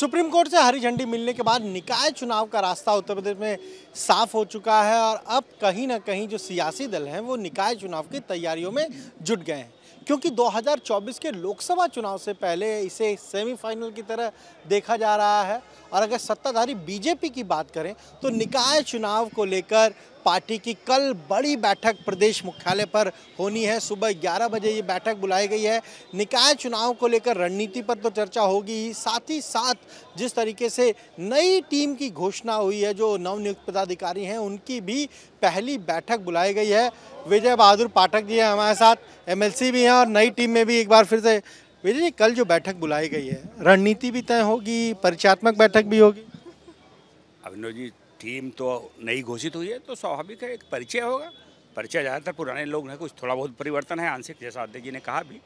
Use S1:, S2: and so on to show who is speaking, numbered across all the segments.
S1: supreme court से हरी झंडी मिलने के बाद निकाय चुनाव का रास्ता उत्तर प्रदेश में साफ हो चुका है और अब कहीं ना कहीं जो सियासी दल हैं वो निकाय चुनाव की तैयारियों में जुट गए हैं क्योंकि 2024 के लोकसभा चुनाव से पहले इसे सेमीफाइनल की तरह देखा जा रहा है और अगर सत्ताधारी बीजेपी की बात करें तो निकाय चुनाव को लेकर पार्टी की कल बड़ी बैठक प्रदेश मुख्यालय पर होनी है सुबह 11 बजे ये बैठक बुलाई गई है निकाय चुनाव को लेकर रणनीति पर तो चर्चा होगी ही साथ ही साथ जिस तरीके से नई टीम की घोषणा हुई है जो नवनियुक्त पदाधिकारी हैं उनकी भी पहली बैठक बुलाई गई है विजय बहादुर पाठक जी हैं हमारे साथ एमएलसी भी हैं और नई टीम में भी एक बार फिर से विजय जी कल जो बैठक बुलाई गई है रणनीति भी तय होगी परिचयात्मक बैठक भी होगी
S2: अभिनव जी टीम तो नई घोषित हुई है तो स्वाभाविक है एक परिचय होगा परिचय ज़्यादातर पुराने लोग हैं कुछ थोड़ा बहुत परिवर्तन है आंशिक जैसा अध्यक्ष जी ने कहा भी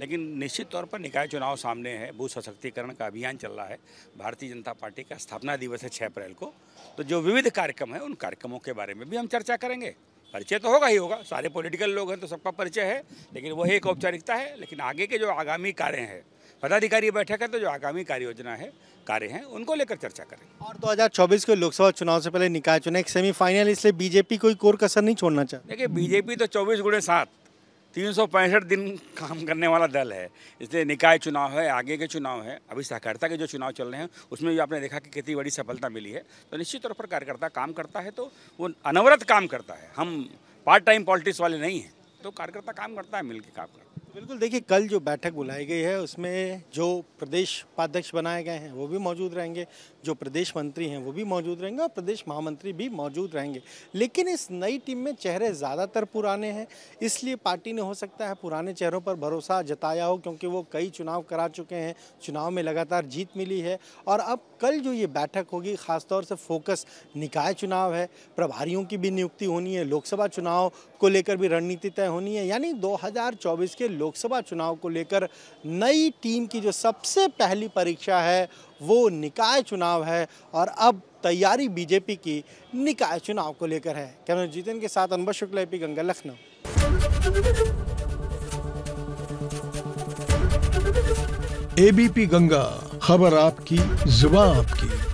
S2: लेकिन निश्चित तौर पर निकाय चुनाव सामने है भू सशक्तिकरण का अभियान चल रहा है भारतीय जनता पार्टी का स्थापना दिवस है छः अप्रैल को तो जो विविध कार्यक्रम है उन कार्यक्रमों के बारे में भी हम चर्चा करेंगे परिचय तो होगा ही होगा सारे पॉलिटिकल लोग हैं तो सबका परिचय है लेकिन वही एक औपचारिकता है लेकिन आगे के जो आगामी कार्य हैं पदाधिकारी बैठक है तो जो आगामी कार्य योजना है कार्य हैं उनको लेकर चर्चा करें
S1: और 2024 तो के लोकसभा चुनाव से पहले निकाय चुनाव सेमीफाइनल इसलिए बीजेपी कोई कोर कसर नहीं छोड़ना चाहिए
S2: देखिए बीजेपी तो चौबीस गुड़े सात तीन दिन काम करने वाला दल है इसलिए निकाय चुनाव है आगे के चुनाव है अभी सहकारिता के जो चुनाव चल रहे हैं उसमें भी आपने देखा कि कितनी बड़ी सफलता मिली है तो निश्चित तौर पर कार्यकर्ता काम करता है तो वो अनवरत काम करता है हम पार्ट टाइम पॉलिटिक्स वाले नहीं हैं तो कार्यकर्ता काम करता है मिलकर काम करता
S1: है बिल्कुल देखिए कल जो बैठक बुलाई गई है उसमें जो प्रदेश उपाध्यक्ष बनाए गए हैं वो भी मौजूद रहेंगे जो प्रदेश मंत्री हैं वो भी मौजूद रहेंगे और प्रदेश महामंत्री भी मौजूद रहेंगे लेकिन इस नई टीम में चेहरे ज़्यादातर पुराने हैं इसलिए पार्टी ने हो सकता है पुराने चेहरों पर भरोसा जताया हो क्योंकि वो कई चुनाव करा चुके हैं चुनाव में लगातार जीत मिली है और अब कल जो ये बैठक होगी ख़ासतौर से फोकस निकाय चुनाव है प्रभारियों की भी नियुक्ति होनी है लोकसभा चुनाव को लेकर भी रणनीति तय होनी है यानी दो के लोकसभा चुनाव को लेकर नई टीम की जो सबसे पहली परीक्षा है वो निकाय चुनाव चुनाव है और अब तैयारी बीजेपी की निकाय चुनाव को लेकर है कैमरा जीतन के साथ अनुभव शुक्ला एपी गंगा लखनऊ एबीपी गंगा खबर आपकी जुबा आपकी